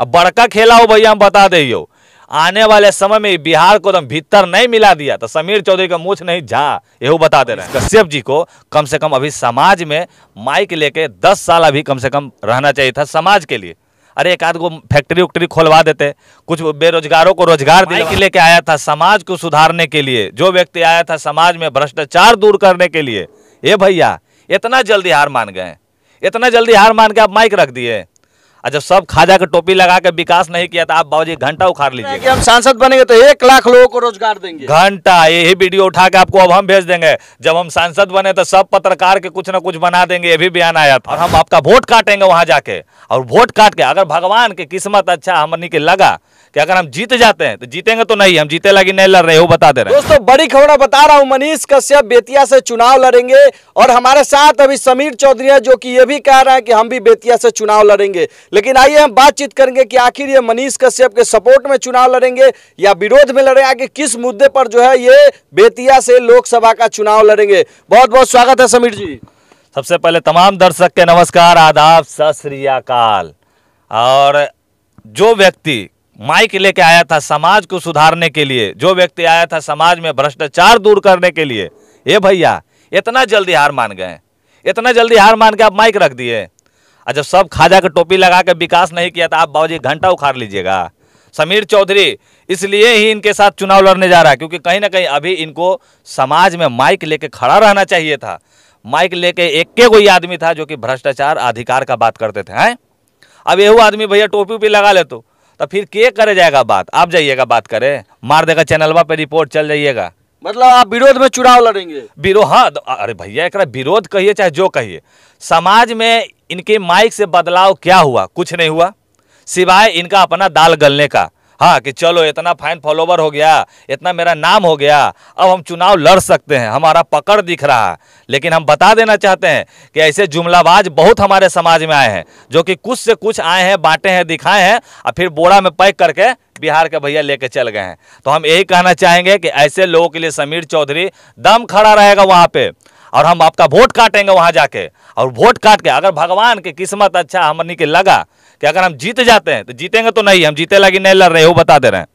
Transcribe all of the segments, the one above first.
अब बड़का खेला हो भैया हम बता दे आने वाले समय में बिहार को एकदम तो भीतर नहीं मिला दिया तो समीर चौधरी का मुछ नहीं झा यू बता दे रहे कश्यप जी को कम से कम अभी समाज में माइक लेके 10 साल अभी कम से कम रहना चाहिए था समाज के लिए अरे एक आध को फैक्ट्री उक्ट्री खोलवा देते कुछ बेरोजगारों को रोजगार देने के लेके आया था समाज को सुधारने के लिए जो व्यक्ति आया था समाज में भ्रष्टाचार दूर करने के लिए ये भैया इतना जल्दी हार मान गए इतना जल्दी हार मान के आप माइक रख दिए और जब सब खाजा के टोपी लगा के विकास नहीं किया तो आप बाबूजी घंटा उखाड़ लीजिए कि हम सांसद बनेंगे तो एक लाख लोगों को रोजगार देंगे घंटा यही वीडियो उठा के आपको अब हम भेज देंगे जब हम सांसद बने तो सब पत्रकार के कुछ ना कुछ बना देंगे ये भी बयान आया था और हम आपका वोट काटेंगे वहां जाके और वोट काट के अगर भगवान की किस्मत अच्छा हमने के लगा कि अगर हम जीत जाते हैं तो जीतेंगे तो नहीं हम जीते लगी नहीं लड़ रहे वो बता दे रहे दोस्तों बड़ी खबर बता रहा हूँ मनीष कश्यप बेतिया से चुनाव लड़ेंगे और हमारे साथ अभी समीर चौधरी है जो कि ये भी कह रहे हैं कि हम भी बेतिया से चुनाव लड़ेंगे लेकिन आइए हम बातचीत करेंगे कि आखिर ये मनीष कश्यप के सपोर्ट में चुनाव लड़ेंगे या विरोध में लड़े आगे किस मुद्दे पर जो है ये बेतिया से लोकसभा का चुनाव लड़ेंगे बहुत बहुत स्वागत है समीर जी सबसे पहले तमाम दर्शक के नमस्कार आदाब सत और जो व्यक्ति माइक लेके आया था समाज को सुधारने के लिए जो व्यक्ति आया था समाज में भ्रष्टाचार दूर करने के लिए ये भैया इतना जल्दी हार मान गए इतना जल्दी हार मान के आप माइक रख दिए और जब सब खाजा के टोपी लगा के विकास नहीं किया था आप बाबूजी घंटा उखाड़ लीजिएगा समीर चौधरी इसलिए ही इनके साथ चुनाव लड़ने जा रहा है क्योंकि कहीं ना कहीं अभी इनको समाज में माइक लेके खड़ा रहना चाहिए था माइक लेके एक के कोई आदमी था जो कि भ्रष्टाचार अधिकार का बात करते थे हैं अब यू आदमी भैया टोपी भी लगा ले तो तो फिर के करे जाएगा बात आप जाइएगा बात करे मार देगा चैनलवा पे रिपोर्ट चल जाइएगा मतलब आप विरोध में चुनाव लड़ेंगे विरोध हाँ तो अरे भैया एक विरोध कहिए चाहे जो कहिए समाज में इनके माइक से बदलाव क्या हुआ कुछ नहीं हुआ सिवाय इनका अपना दाल गलने का हाँ कि चलो इतना फाइन फॉलोवर हो गया इतना मेरा नाम हो गया अब हम चुनाव लड़ सकते हैं हमारा पकड़ दिख रहा है लेकिन हम बता देना चाहते हैं कि ऐसे जुमलाबाज बहुत हमारे समाज में आए हैं जो कि कुछ से कुछ आए हैं बांटे हैं दिखाए हैं और फिर बोरा में पैक करके बिहार के भैया लेके चल गए हैं तो हम यही कहना चाहेंगे कि ऐसे लोगों के लिए समीर चौधरी दम खड़ा रहेगा वहाँ पर और हम आपका वोट काटेंगे वहाँ जाके और वोट काट के अगर भगवान की किस्मत अच्छा हमने के लगा कि अगर हम जीत जाते हैं तो जीतेंगे तो नहीं हम जीते लगी नहीं लड़ रहे वो बता दे रहे हैं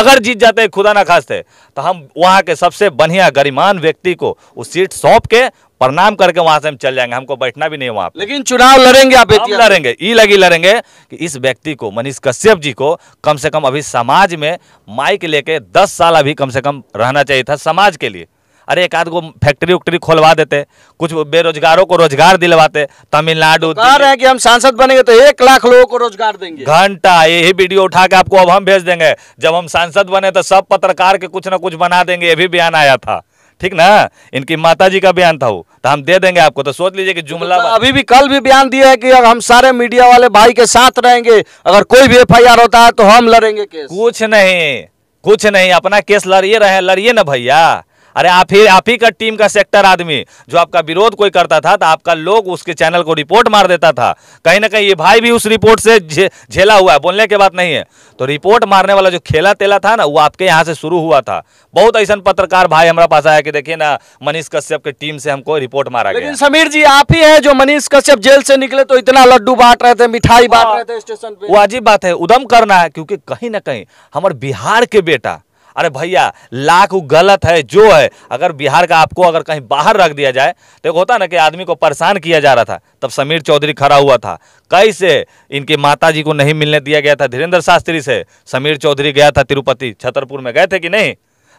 अगर जीत जाते हैं खुदा ना खास्ते तो हम वहाँ के सबसे बढ़िया गरिमान व्यक्ति को उस सीट सौंप के प्रणाम करके वहां से हम चल जाएंगे हमको बैठना भी नहीं वहां लेकिन चुनाव लड़ेंगे आप हम लड़ेंगे ई लगी लड़ेंगे कि इस व्यक्ति को मनीष कश्यप जी को कम से कम अभी समाज में माइक लेके दस साल अभी कम से कम रहना चाहिए था समाज के लिए अरे एक आध को फैक्ट्री उक्ट्री खोलवा देते कुछ बेरोजगारों को रोजगार दिलवाते तमिलनाडु तो रहे कि हम सांसद बनेंगे तो एक लाख लोगों को रोजगार देंगे घंटा यही वीडियो उठा के आपको अब हम भेज देंगे जब हम सांसद बने तो सब पत्रकार के कुछ ना कुछ बना देंगे ये भी बयान आया था ठीक ना इनकी माता जी का बयान था वो तो हम दे देंगे आपको तो सोच लीजिए कि तो जुमला तो अभी भी कल भी बयान दिया है कि अगर हम सारे मीडिया वाले भाई के साथ रहेंगे अगर कोई भी एफ होता है तो हम लड़ेंगे केस कुछ नहीं कुछ नहीं अपना केस लड़िए रहे लड़िए ना भैया अरे आप ही आप ही का टीम का सेक्टर आदमी जो आपका विरोध कोई करता था तो आपका लोग उसके चैनल को रिपोर्ट मार देता था कहीं ना कहीं ये भाई भी उस रिपोर्ट से झेला हुआ है बोलने के बात नहीं है तो रिपोर्ट मारने वाला जो खेला तेला था ना वो आपके यहाँ से शुरू हुआ था बहुत ऐसा पत्रकार भाई हमारा पास आया कि देखिए ना मनीष कश्यप की टीम से हमको रिपोर्ट मारा लेकिन समीर जी आप ही है जो मनीष कश्यप जेल से निकले तो इतना लड्डू बांट रहे थे मिठाई बांट हाँ। रहे थे स्टेशन पे वो अजीब बात है उदम करना है क्योंकि कहीं ना कहीं हमारे बिहार के बेटा अरे भैया लाख वो गलत है जो है अगर बिहार का आपको अगर कहीं बाहर रख दिया जाए तो एक होता ना कि आदमी को परेशान किया जा रहा था तब समीर चौधरी खड़ा हुआ था कैसे इनकी माता जी को नहीं मिलने दिया गया था धीरेन्द्र शास्त्री से समीर चौधरी गया था तिरुपति छतरपुर में गए थे कि नहीं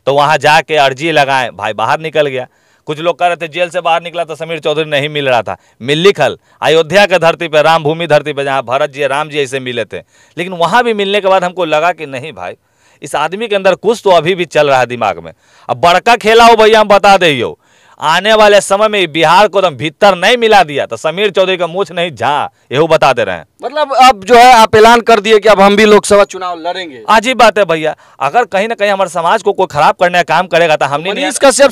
तो वहाँ जाके अर्जी लगाएं भाई बाहर निकल गया कुछ लोग कह रहे थे जेल से बाहर निकला तो समीर चौधरी नहीं मिल रहा था मिल लिखल अयोध्या के धरती पर राम भूमि धरती पर जहाँ भरत जी राम जी ऐसे मिले थे लेकिन वहाँ भी मिलने के बाद हमको लगा कि नहीं भाई इस आदमी के अंदर कुछ तो अभी भी चल रहा है दिमाग में अब बड़का खेला हो भैया हम बता यो आने वाले समय में बिहार को एकदम तो भीतर नहीं मिला दिया तो समीर चौधरी का मुछ नहीं झा यू बता दे रहे हैं मतलब अब जो है आप ऐलान कर दिए कि अब हम भी लोकसभा चुनाव लड़ेंगे अजीब बात है भैया अगर कहीं ना कहीं हमारे समाज को कोई खराब करने का काम करेगा तो हमने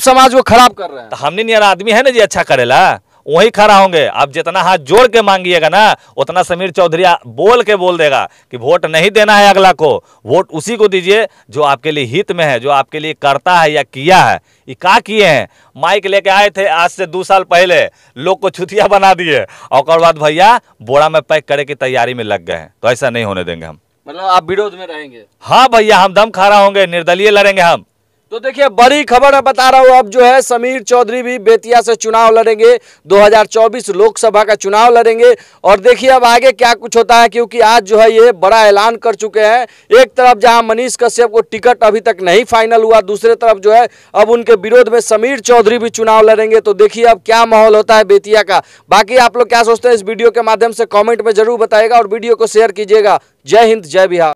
समाज को खराब कर रहे हैं तो हमने नियर आदमी है ना जी अच्छा करेला वही खड़ा होंगे आप जितना हाथ जोड़ के मांगिएगा ना उतना समीर चौधरी बोल के बोल देगा कि वोट नहीं देना है अगला को वोट उसी को दीजिए जो आपके लिए हित में है जो आपके लिए करता है या किया है ये का किए हैं माइक लेके आए थे आज से दो साल पहले लोग को छुतिया बना दिए और बाद भैया बोरा में पैक करे की तैयारी में लग गए हैं तो ऐसा नहीं होने देंगे हम मतलब आप विरोध में रहेंगे हाँ भैया हम दम खड़ा होंगे निर्दलीय लड़ेंगे हम तो देखिए बड़ी खबर बता रहा हूँ अब जो है समीर चौधरी भी बेतिया से चुनाव लड़ेंगे 2024 लोकसभा का चुनाव लड़ेंगे और देखिए अब आगे क्या कुछ होता है क्योंकि आज जो है ये बड़ा ऐलान कर चुके हैं एक तरफ जहां मनीष कश्यप को टिकट अभी तक नहीं फाइनल हुआ दूसरे तरफ जो है अब उनके विरोध में समीर चौधरी भी चुनाव लड़ेंगे तो देखिए अब क्या माहौल होता है बेतिया का बाकी आप लोग क्या सोचते हैं इस वीडियो के माध्यम से कॉमेंट में जरूर बताएगा और वीडियो को शेयर कीजिएगा जय हिंद जय बिहार